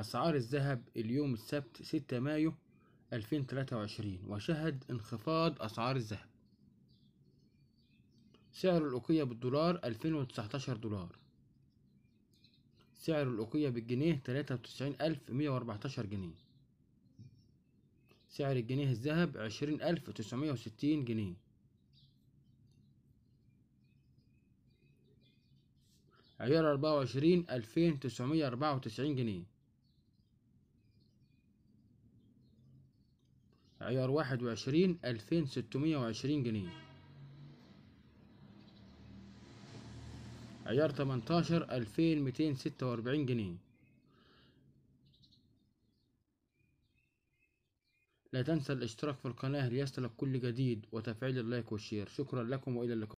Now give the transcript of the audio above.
أسعار الذهب اليوم السبت 6 مايو 2023 وشهد انخفاض أسعار الذهب سعر الأوقية بالدولار 2019 دولار سعر الأوقية بالجنيه 93114 جنيه سعر الجنيه الذهب 20960 جنيه عيار 24 2994 جنيه عيار واحد وعشرين ألفين ستمية وعشرين جنيه عيار تمنتاشر ألفين ميتين ستة وأربعين جنيه لا تنسى الاشتراك في القناة ليصلك كل جديد وتفعيل اللايك والشير شكرا لكم وإلى اللقاء